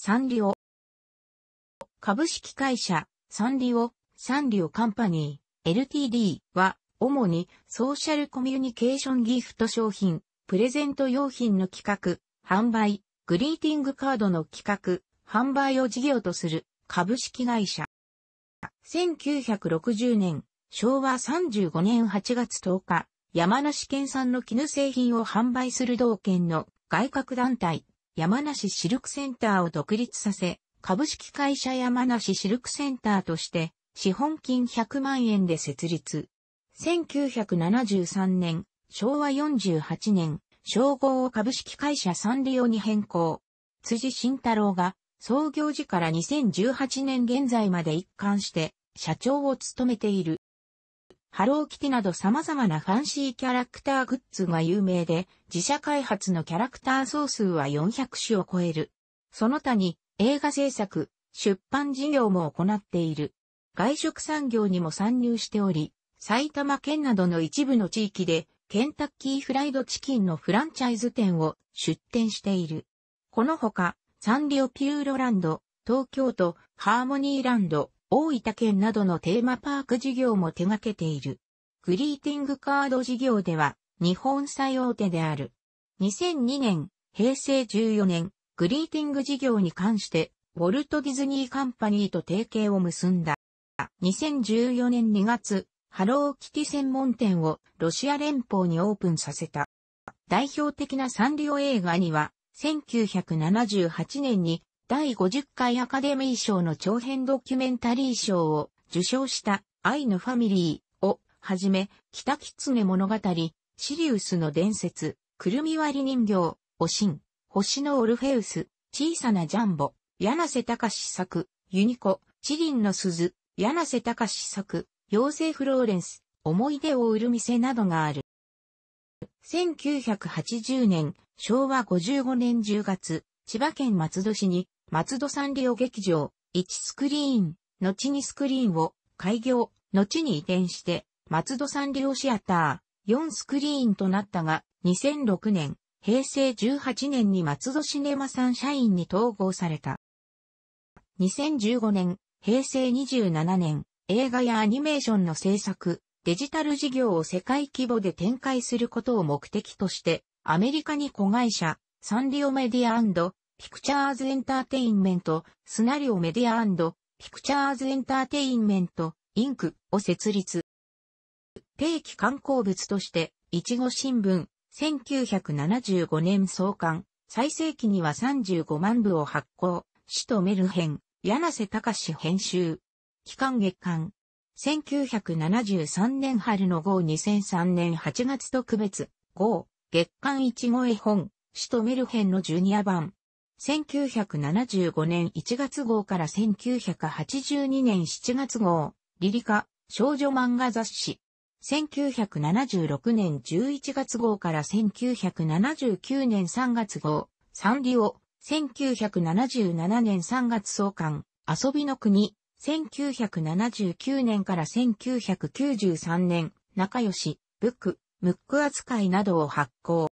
サンリオ。株式会社、サンリオ、サンリオカンパニー、LTD は、主にソーシャルコミュニケーションギフト商品、プレゼント用品の企画、販売、グリーティングカードの企画、販売を事業とする株式会社。1960年、昭和35年8月10日、山梨県産の絹製品を販売する同県の外郭団体、山梨シルクセンターを独立させ、株式会社山梨シルクセンターとして、資本金100万円で設立。1973年、昭和48年、称号を株式会社サンリオに変更。辻慎太郎が創業時から2018年現在まで一貫して社長を務めている。ハローキティなど様々なファンシーキャラクターグッズが有名で、自社開発のキャラクター総数は400種を超える。その他に映画制作、出版事業も行っている。外食産業にも参入しており、埼玉県などの一部の地域で、ケンタッキーフライドチキンのフランチャイズ店を出店している。このほか、サンリオピューロランド、東京都、ハーモニーランド、大分県などのテーマパーク事業も手掛けている。グリーティングカード事業では、日本最大手である。2002年、平成14年、グリーティング事業に関して、ウォルト・ディズニー・カンパニーと提携を結んだ。2014年2月、ハローキティ専門店をロシア連邦にオープンさせた。代表的なサンリオ映画には、1978年に第50回アカデミー賞の長編ドキュメンタリー賞を受賞した愛のファミリーをはじめ、北ネ物語、シリウスの伝説、くるみ割り人形、おしん、星のオルフェウス、小さなジャンボ、柳瀬隆作、ユニコ、チリンの鈴、柳瀬隆作、妖精フローレンス、思い出を売る店などがある。1980年、昭和55年10月、千葉県松戸市に松戸サンリオ劇場、1スクリーン、後にスクリーンを開業、後に移転して、松戸サンリオシアター、4スクリーンとなったが、2006年、平成18年に松戸シネマサン社員に統合された。2015年、平成27年、映画やアニメーションの制作、デジタル事業を世界規模で展開することを目的として、アメリカに子会社、サンリオメディアピクチャーズエンターテインメント、スナリオメディアピクチャーズエンターテインメント、インクを設立。定期観光物として、いちご新聞、1975年創刊、最盛期には35万部を発行、首都メルヘン、柳瀬隆編集。期間月間。1973年春の号2003年8月特別、号、月刊いちご絵本、首都メルヘンのジュニア版。1975年1月号から1982年7月号、リリカ、少女漫画雑誌。1976年11月号から1979年3月号、サンリオ、1977年3月創刊、遊びの国、1979年から1993年、仲良し、ブック、ムック扱いなどを発行。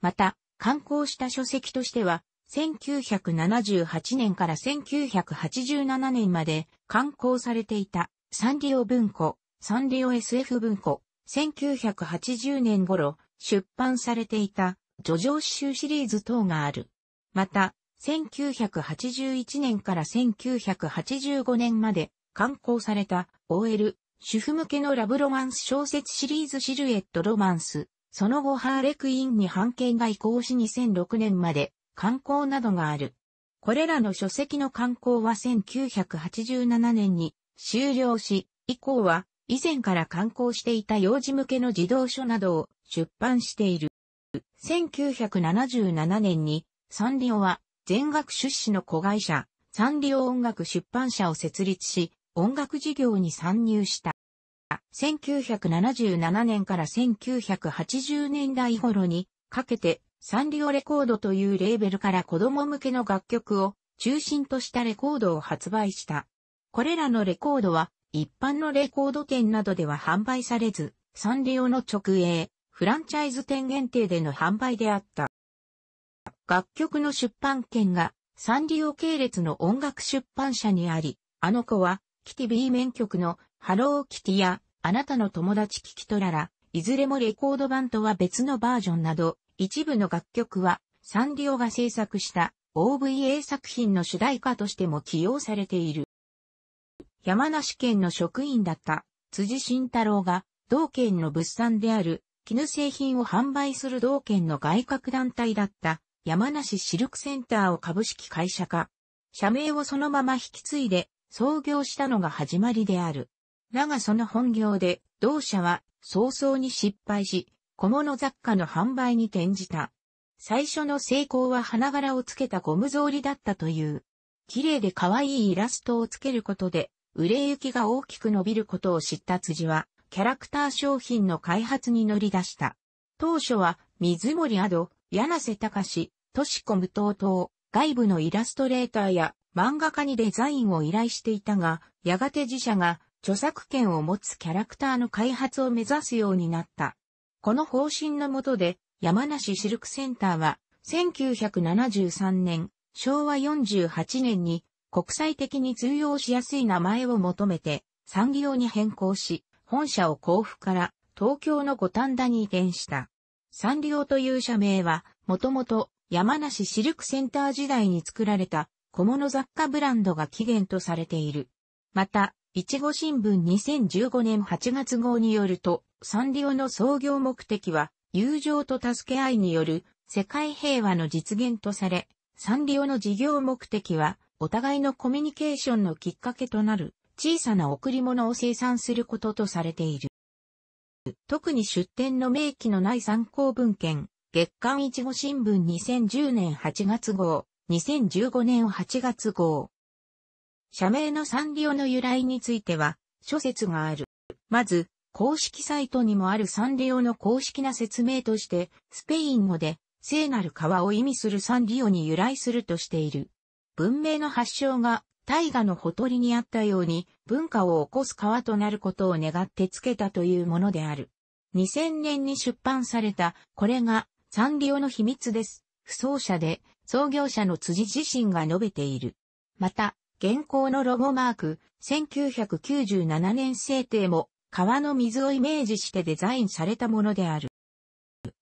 また、刊行した書籍としては、1978年から1987年まで刊行されていたサンリオ文庫、サンリオ SF 文庫、1980年頃出版されていた叙情詩集シリーズ等がある。また、1981年から1985年まで刊行された OL、主婦向けのラブロマンス小説シリーズシルエットロマンス、その後ハーレクインに版権が移行し2006年まで観光などがある。これらの書籍の刊行は1987年に終了し、以降は以前から刊行していた幼児向けの児童書などを出版している。1977年にサンリオは全額出資の子会社サンリオ音楽出版社を設立し、音楽事業に参入した。1977年から1980年代頃にかけてサンリオレコードというレーベルから子供向けの楽曲を中心としたレコードを発売した。これらのレコードは一般のレコード店などでは販売されず、サンリオの直営、フランチャイズ店限定での販売であった。楽曲の出版権がサンリオ系列の音楽出版社にあり、あの子はキティ B 面曲のハローキティやあなたの友達キキトララ、いずれもレコード版とは別のバージョンなど一部の楽曲はサンリオが制作した OVA 作品の主題歌としても起用されている。山梨県の職員だった辻慎太郎が同県の物産である絹製品を販売する同県の外郭団体だった山梨シルクセンターを株式会社化。社名をそのまま引き継いで創業したのが始まりである。だがその本業で同社は早々に失敗し、小物雑貨の販売に転じた。最初の成功は花柄をつけたゴム草履だったという。綺麗で可愛いイラストをつけることで、売れ行きが大きく伸びることを知った辻は、キャラクター商品の開発に乗り出した。当初は、水森アド、柳瀬隆、としこ無党等、外部のイラストレーターや漫画家にデザインを依頼していたが、やがて自社が著作権を持つキャラクターの開発を目指すようになった。この方針の下で、山梨シルクセンターは、1973年、昭和48年に、国際的に通用しやすい名前を求めて、産業に変更し、本社を甲府から東京の五反田に移転した。産業という社名は、もともと山梨シルクセンター時代に作られた小物雑貨ブランドが起源とされている。また、いちご新聞2015年8月号によると、サンリオの創業目的は、友情と助け合いによる世界平和の実現とされ、サンリオの事業目的は、お互いのコミュニケーションのきっかけとなる小さな贈り物を生産することとされている。特に出典の明記のない参考文献、月刊いちご新聞2010年8月号、2015年8月号。社名のサンリオの由来については、諸説がある。まず、公式サイトにもあるサンリオの公式な説明として、スペイン語で、聖なる川を意味するサンリオに由来するとしている。文明の発祥が大河のほとりにあったように文化を起こす川となることを願ってつけたというものである。2000年に出版された、これがサンリオの秘密です。不走者で創業者の辻自身が述べている。また、現行のロゴマーク、1997年制定も川の水をイメージしてデザインされたものである。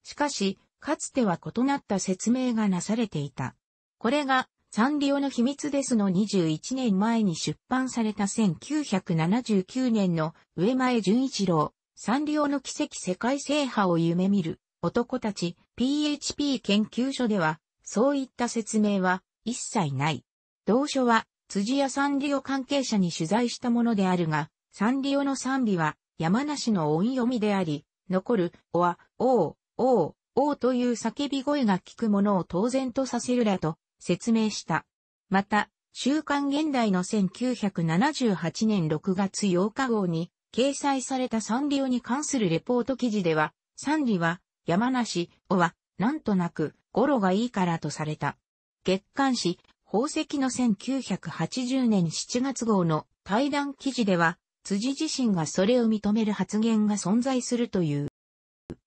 しかし、かつては異なった説明がなされていた。これが、サンリオの秘密ですの21年前に出版された1979年の上前純一郎、サンリオの奇跡世界制覇を夢見る男たち PHP 研究所では、そういった説明は一切ない。同書は、辻やサンリオ関係者に取材したものであるが、サンリオの賛美は山梨の音読みであり、残る、おは、おう、おう、おうという叫び声が聞くものを当然とさせるらと説明した。また、週刊現代の1978年6月8日号に掲載されたサンリオに関するレポート記事では、サンリは山梨、おは、なんとなく、語呂がいいからとされた。月刊誌、宝石の1980年7月号の対談記事では、辻自身がそれを認める発言が存在するという。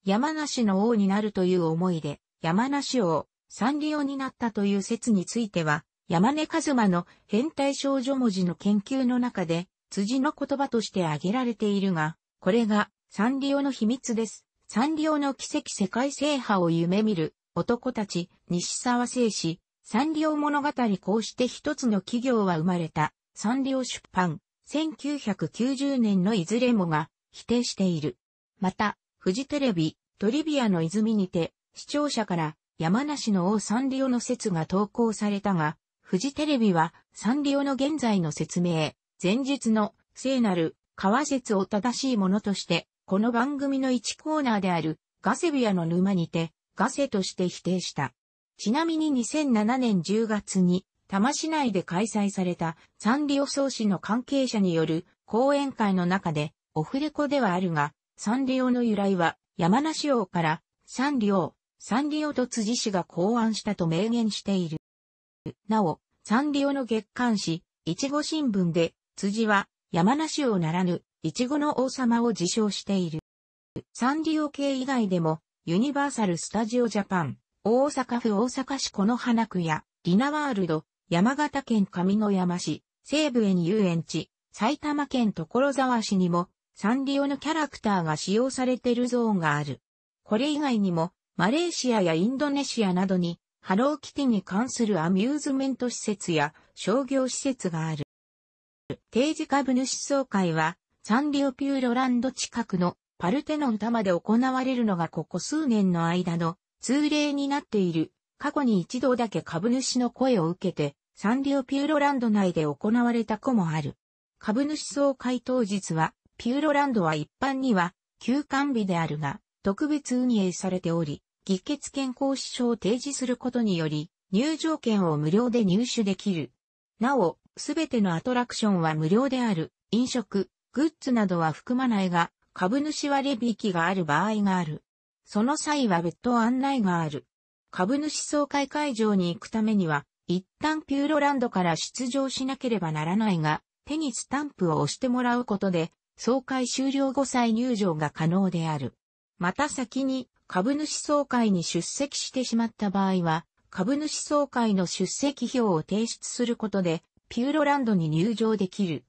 山梨の王になるという思いで、山梨王、三リ王になったという説については、山根和馬の変態少女文字の研究の中で、辻の言葉として挙げられているが、これが、サンリオの秘密です。サンリオの奇跡世界制覇を夢見る男たち、西沢聖史、サンリオ物語こうして一つの企業は生まれた、サンリオ出版、1990年のいずれもが否定している。また、フジテレビ、トリビアの泉にて、視聴者から山梨の王サンリオの説が投稿されたが、フジテレビはサンリオの現在の説明、前述の聖なる川説を正しいものとして、この番組の1コーナーであるガセビアの沼にてガセとして否定した。ちなみに2007年10月に多摩市内で開催されたサンリオ創始の関係者による講演会の中で、オフレコではあるが、サンリオの由来は山梨王からサンリオ、サンリオと辻氏が考案したと明言している。なお、サンリオの月刊誌、いちご新聞で、辻は山梨王ならぬ、いちごの王様を自称している。サンリオ系以外でも、ユニバーサル・スタジオ・ジャパン、大阪府大阪市この花区や、リナワールド、山形県上野山市、西部園遊園地、埼玉県所沢市にも、サンリオのキャラクターが使用されているゾーンがある。これ以外にも、マレーシアやインドネシアなどに、ハローキティに関するアミューズメント施設や商業施設がある。定時株主総会は、サンリオピューロランド近くのパルテノン多摩で行われるのがここ数年の間の通例になっている。過去に一度だけ株主の声を受けて、サンリオピューロランド内で行われた子もある。株主総会当日は、ピューロランドは一般には休館日であるが、特別運営されており、議決健康使書を提示することにより、入場券を無料で入手できる。なお、すべてのアトラクションは無料である、飲食、グッズなどは含まないが、株主割引がある場合がある。その際は別途案内がある。株主総会会場に行くためには、一旦ピューロランドから出場しなければならないが、手にスタンプを押してもらうことで、総会終了後再入場が可能である。また先に株主総会に出席してしまった場合は、株主総会の出席票を提出することで、ピューロランドに入場できる。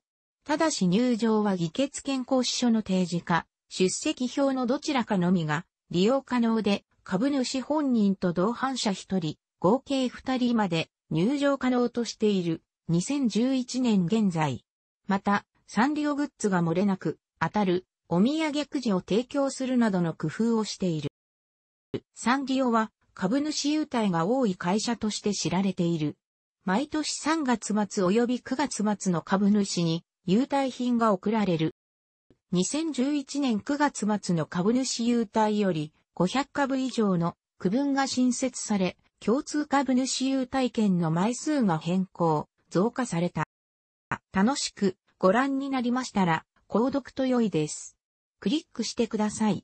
ただし入場は議決権行使書の提示か、出席票のどちらかのみが利用可能で、株主本人と同伴者1人、合計2人まで入場可能としている2011年現在。また、サンリオグッズが漏れなく当たるお土産くじを提供するなどの工夫をしている。サンリオは株主優待が多い会社として知られている。毎年3月末及び9月末の株主に優待品が贈られる。2011年9月末の株主優待より500株以上の区分が新設され、共通株主優待券の枚数が変更、増加された。楽しくご覧になりましたら、購読と良いです。クリックしてください。